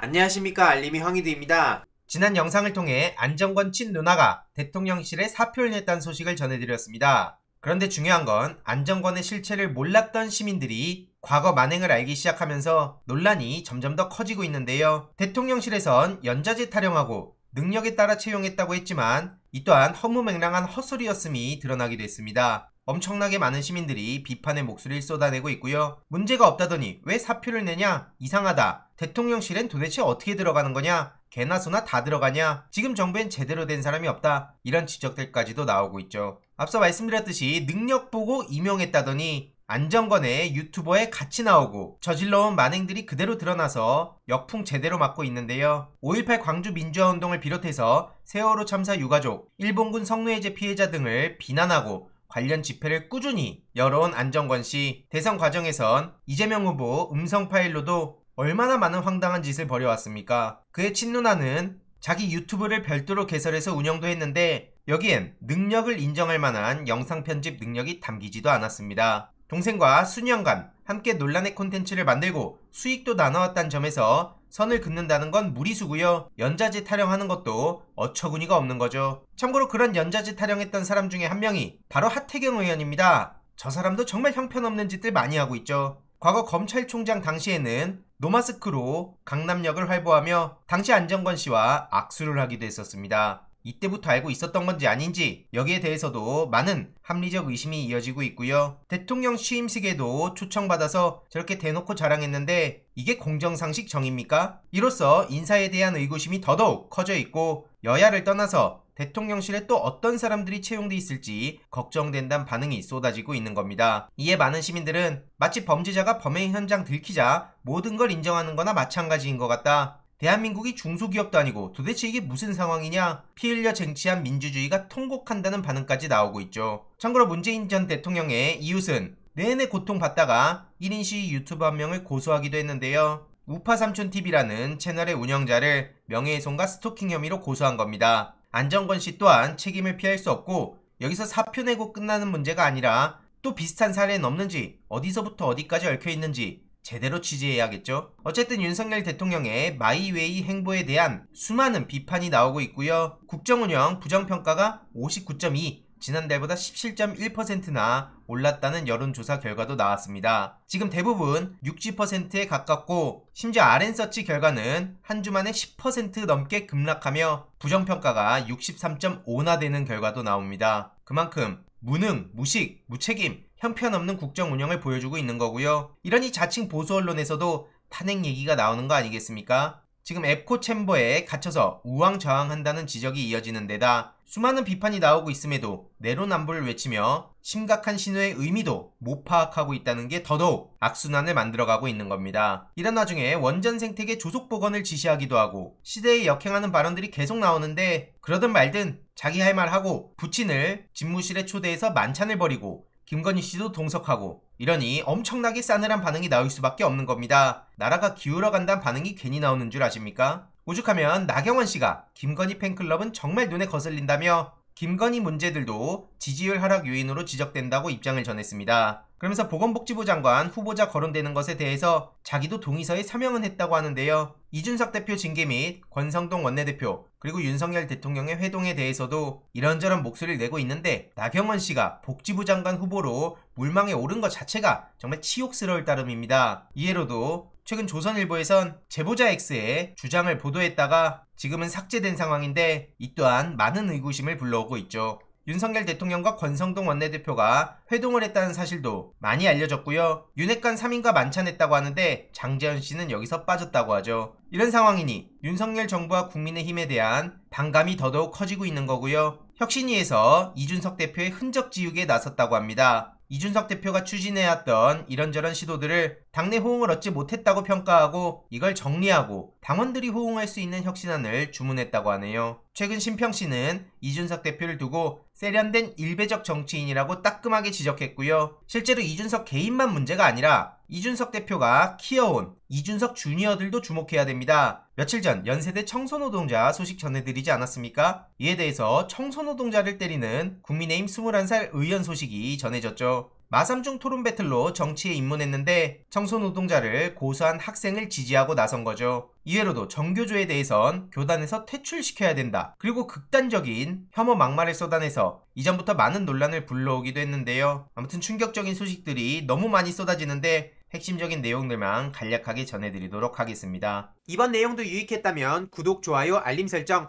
안녕하십니까 알림이 황희드입니다. 지난 영상을 통해 안정권 친 누나가 대통령실에 사표를 냈다는 소식을 전해드렸습니다. 그런데 중요한 건 안정권의 실체를 몰랐던 시민들이 과거 만행을 알기 시작하면서 논란이 점점 더 커지고 있는데요. 대통령실에선 연좌제 타령하고 능력에 따라 채용했다고 했지만 이 또한 허무맹랑한 헛소리였음이 드러나기도 했습니다. 엄청나게 많은 시민들이 비판의 목소리를 쏟아내고 있고요. 문제가 없다더니 왜 사표를 내냐? 이상하다. 대통령실엔 도대체 어떻게 들어가는 거냐? 개나 소나 다 들어가냐? 지금 정부엔 제대로 된 사람이 없다. 이런 지적들까지도 나오고 있죠. 앞서 말씀드렸듯이 능력 보고 임용했다더니 안정권의 유튜버에 같이 나오고 저질러온 만행들이 그대로 드러나서 역풍 제대로 맞고 있는데요. 5.18 광주 민주화운동을 비롯해서 세월호 참사 유가족, 일본군 성노예제 피해자 등을 비난하고 관련 집회를 꾸준히 열어온 안정권 씨 대선 과정에선 이재명 후보 음성 파일로도 얼마나 많은 황당한 짓을 벌여왔습니까? 그의 친누나는 자기 유튜브를 별도로 개설해서 운영도 했는데 여기엔 능력을 인정할 만한 영상 편집 능력이 담기지도 않았습니다. 동생과 수년간 함께 논란의 콘텐츠를 만들고 수익도 나눠왔다는 점에서 선을 긋는다는 건 무리수고요. 연자지 타령하는 것도 어처구니가 없는 거죠. 참고로 그런 연자지 타령했던 사람 중에 한 명이 바로 하태경 의원입니다. 저 사람도 정말 형편없는 짓들 많이 하고 있죠. 과거 검찰총장 당시에는 노마스크로 강남역을 활보하며 당시 안정권 씨와 악수를 하기도 했었습니다. 이때부터 알고 있었던 건지 아닌지 여기에 대해서도 많은 합리적 의심이 이어지고 있고요. 대통령 취임식에도 초청받아서 저렇게 대놓고 자랑했는데 이게 공정상식 정입니까? 이로써 인사에 대한 의구심이 더더욱 커져 있고 여야를 떠나서 대통령실에 또 어떤 사람들이 채용돼 있을지 걱정된다는 반응이 쏟아지고 있는 겁니다. 이에 많은 시민들은 마치 범죄자가 범행 현장 들키자 모든 걸 인정하는 거나 마찬가지인 것 같다. 대한민국이 중소기업도 아니고 도대체 이게 무슨 상황이냐? 피 흘려 쟁취한 민주주의가 통곡한다는 반응까지 나오고 있죠. 참고로 문재인 전 대통령의 이웃은 내내 고통받다가 1인 시 유튜브 한 명을 고소하기도 했는데요. 우파삼촌TV라는 채널의 운영자를 명예훼손과 스토킹 혐의로 고소한 겁니다. 안정권 씨 또한 책임을 피할 수 없고 여기서 사표 내고 끝나는 문제가 아니라 또 비슷한 사례는 없는지 어디서부터 어디까지 얽혀 있는지 제대로 취재해야겠죠. 어쨌든 윤석열 대통령의 마이웨이 행보에 대한 수많은 비판이 나오고 있고요. 국정운영 부정평가가 59.2, 지난달보다 17.1%나 올랐다는 여론조사 결과도 나왔습니다. 지금 대부분 60%에 가깝고 심지어 RN서치 결과는 한 주 만에 10% 넘게 급락하며 부정평가가 63.5나 되는 결과도 나옵니다. 그만큼 무능, 무식, 무책임 형편없는 국정 운영을 보여주고 있는 거고요. 이러니 자칭 보수 언론에서도 탄핵 얘기가 나오는 거 아니겠습니까? 지금 에코 챔버에 갇혀서 우왕좌왕한다는 지적이 이어지는 데다 수많은 비판이 나오고 있음에도 내로남불을 외치며 심각한 신호의 의미도 못 파악하고 있다는 게 더더욱 악순환을 만들어가고 있는 겁니다. 이런 와중에 원전 생태계 조속 복원을 지시하기도 하고 시대에 역행하는 발언들이 계속 나오는데 그러든 말든 자기 할 말 하고 부친을 집무실에 초대해서 만찬을 벌이고 김건희 씨도 동석하고 이러니 엄청나게 싸늘한 반응이 나올 수밖에 없는 겁니다. 나라가 기울어간다는 반응이 괜히 나오는 줄 아십니까? 오죽하면 나경원 씨가 김건희 팬클럽은 정말 눈에 거슬린다며 김건희 문제들도 지지율 하락 요인으로 지적된다고 입장을 전했습니다. 그러면서 보건복지부 장관 후보자 거론되는 것에 대해서 자기도 동의서에 서명은 했다고 하는데요. 이준석 대표 징계 및 권성동 원내대표 그리고 윤석열 대통령의 회동에 대해서도 이런저런 목소리를 내고 있는데 나경원 씨가 복지부 장관 후보로 물망에 오른 것 자체가 정말 치욕스러울 따름입니다. 이해로도 최근 조선일보에선 제보자 X의 주장을 보도했다가 지금은 삭제된 상황인데 이 또한 많은 의구심을 불러오고 있죠. 윤석열 대통령과 권성동 원내대표가 회동을 했다는 사실도 많이 알려졌고요. 윤핵관 3인과 만찬했다고 하는데 장재현 씨는 여기서 빠졌다고 하죠. 이런 상황이니 윤석열 정부와 국민의힘에 대한 반감이 더더욱 커지고 있는 거고요. 혁신위에서 이준석 대표의 흔적 지우기에 나섰다고 합니다. 이준석 대표가 추진해왔던 이런저런 시도들을 당내 호응을 얻지 못했다고 평가하고 이걸 정리하고 당원들이 호응할 수 있는 혁신안을 주문했다고 하네요. 최근 심평 씨는 이준석 대표를 두고 세련된 일베적 정치인이라고 따끔하게 지적했고요. 실제로 이준석 개인만 문제가 아니라 이준석 대표가 키워온 이준석 주니어들도 주목해야 됩니다. 며칠 전 연세대 청소노동자 소식 전해드리지 않았습니까? 이에 대해서 청소노동자를 때리는 국민의힘 21살 의원 소식이 전해졌죠. 마삼중 토론 배틀로 정치에 입문했는데 청소노동자를 고소한 학생을 지지하고 나선 거죠. 이외로도 정교조에 대해선 교단에서 퇴출시켜야 된다. 그리고 극단적인 혐오 막말을 쏟아내서 이전부터 많은 논란을 불러오기도 했는데요. 아무튼 충격적인 소식들이 너무 많이 쏟아지는데 핵심적인 내용들만 간략하게 전해드리도록 하겠습니다. 이번 내용도 유익했다면 구독, 좋아요, 알림 설정